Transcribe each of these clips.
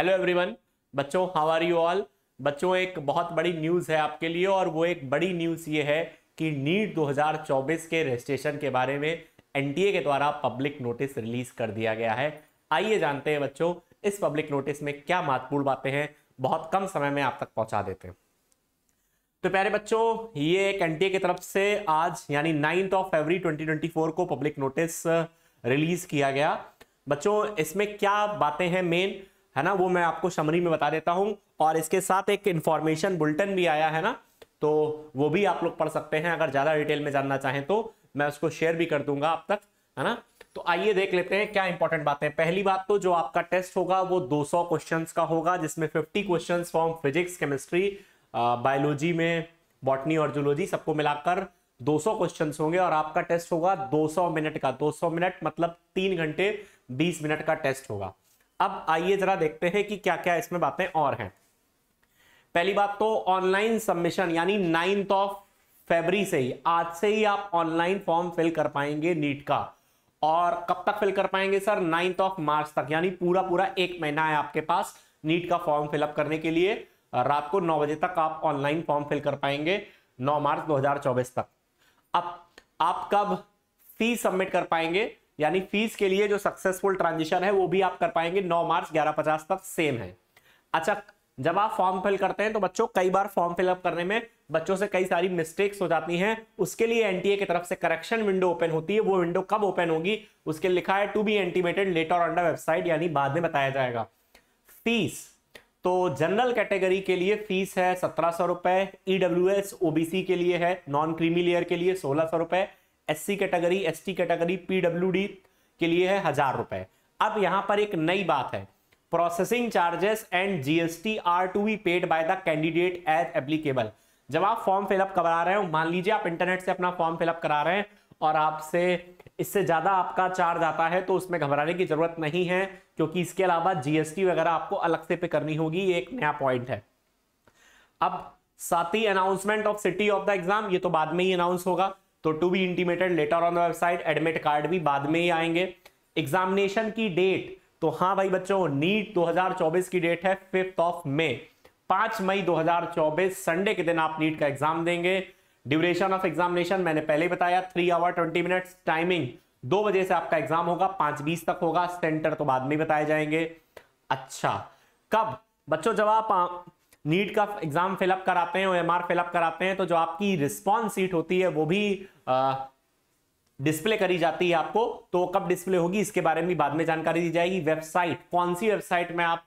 hello everyone बच्चों how are you all बच्चों एक बहुत बड़ी न्यूज़ है आपके लिए और वो एक बड़ी न्यूज़ ये है कि नीट 2024 के रजिस्ट्रेशन के बारे में एनटीए के द्वारा पब्लिक नोटिस रिलीज कर दिया गया है आइए जानते हैं बच्चों इस पब्लिक नोटिस में क्या महत्वपूर्ण बातें हैं बहुत कम समय में आप तक पहुंचा देते हैं तो प्यारे बच्चों ये एक एन की तरफ से आज यानी नाइन्थ ऑफ फेवरी ट्वेंटी को पब्लिक नोटिस रिलीज किया गया बच्चों इसमें क्या बातें हैं मेन है ना वो मैं आपको समरी में बता देता हूँ और इसके साथ एक इन्फॉर्मेशन बुलेटिन भी आया है ना तो वो भी आप लोग पढ़ सकते हैं अगर ज़्यादा डिटेल में जानना चाहें तो मैं उसको शेयर भी कर दूंगा आप तक है ना तो आइए देख लेते हैं क्या इंपॉर्टेंट बातें पहली बात तो जो आपका टेस्ट होगा वो 200 क्वेश्चन का होगा जिसमें 50 question from physics chemistry biology में बॉटनी और जूलॉजी सबको मिलाकर 200 क्वेश्चंस होंगे और आपका टेस्ट होगा 200 मिनट का 200 मिनट मतलब तीन घंटे 20 मिनट का टेस्ट होगा अब आइए जरा देखते हैं कि क्या क्या इसमें बातें और हैं पहली बात तो ऑनलाइन सबमिशन यानी नाइन्थ ऑफ फेबरी से ही आज से ही आप ऑनलाइन फॉर्म फिल कर पाएंगे नीट का और कब तक फिल कर पाएंगे सर नाइन्थ ऑफ मार्च तक यानी पूरा पूरा एक महीना है आपके पास नीट का फॉर्म फिलअप करने के लिए रात को नौ बजे तक आप ऑनलाइन फॉर्म फिल कर पाएंगे नौ मार्च 2024 तक अब आप कब फी सबमिट कर पाएंगे यानी फीस के लिए जो सक्सेसफुल ट्रांजिशन है वो भी आप कर पाएंगे नौ मार्च ग्यारह पचास तक सेम है अच्छा जब आप फॉर्म फिल करते हैं तो बच्चों कई बार फॉर्म फिलअप करने में बच्चों से कई सारी मिस्टेक्स हो जाती हैं उसके लिए एनटीए की तरफ से करेक्शन विंडो ओपन होती है वो विंडो कब ओपन होगी उसके लिखा है to be intimated letter on the website यानी बाद में बताया जाएगा फीस तो जनरल कैटेगरी के लिए फीस है सत्रह सौ रुपए ईडब्ल्यू एस ओबीसी के लिए है नॉन क्रीमी लेयर के लिए सोलह सौ रुपए S category S category PW के लिए है हजार रुपए अब यहां पर एक नई बात है processing charges and GST are to be paid by the candidate as applicable जब आप फॉर्म फिलअप करा रहे हो मान लीजिए आप इंटरनेट से अपना फॉर्म फिलअप करा रहे हैं और आपसे इससे ज्यादा आपका चार्ज आता है तो उसमें घबराने की जरूरत नहीं है क्योंकि इसके अलावा जीएसटी वगैरह आपको अलग से पे करनी होगी ये एक नया पॉइंट है अब साथ ही announcement of city of the exam ये तो बाद में ही अनाउंस होगा तो to be intimated letter on the website admit card भी बाद में ही आएंगे एग्जामिनेशन की डेट तो हाँ भाई बच्चों नीट 2024 की डेट है फिफ्थ ऑफ मे पांच मई 2024 संडे के दिन आप नीट का एग्जाम देंगे ड्यूरेशन ऑफ एग्जामिनेशन मैंने पहले बताया three hour twenty minutes timing दो बजे से आपका एग्जाम होगा पांच बीस तक होगा सेंटर तो बाद में बताए जाएंगे अच्छा कब बच्चों जब आप नीट का एग्जाम फिलअप कराते हैं एम आर फिलअप कराते हैं तो जो आपकी रिस्पॉन्स सीट होती है वो भी आ, डिस्प्ले करी जाती है आपको तो कब डिस्प्ले होगी इसके बारे में भी बाद में जानकारी दी जाएगी वेबसाइट कौन सी वेबसाइट में आप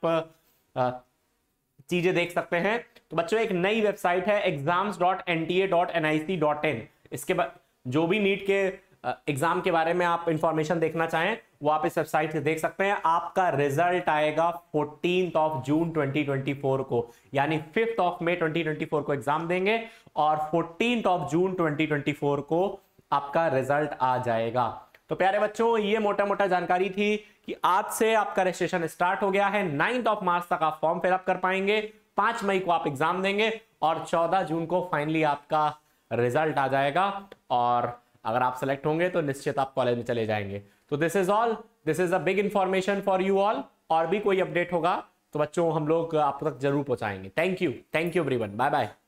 चीजें देख सकते हैं तो बच्चों एक नई वेबसाइट है exams dot N T A dot N I C dot in इसके बाद जो भी नीट के एग्जाम के बारे में आप इंफॉर्मेशन देखना चाहें वो आप इस वेबसाइट से देख सकते हैं आपका रिजल्ट आएगा फोर्टीन ऑफ जून 2024 को यानी फिफ्थ ऑफ मे 2024 को एग्जाम देंगे और फोर्टीन ऑफ जून 2024 को आपका रिजल्ट आ जाएगा तो प्यारे बच्चों ये मोटा मोटा जानकारी थी कि आज से आपका रजिस्ट्रेशन स्टार्ट हो गया है नाइन्थ ऑफ मार्च तक आप फॉर्म फिलअप कर पाएंगे पांच मई को आप एग्जाम देंगे और चौदह जून को फाइनली आपका रिजल्ट आ जाएगा और अगर आप सेलेक्ट होंगे तो निश्चित आप कॉलेज में चले जाएंगे तो this is all this is a big information for you all और भी कोई अपडेट होगा तो बच्चों हम लोग आप तक जरूर पहुंचाएंगे thank you thank you everyone bye bye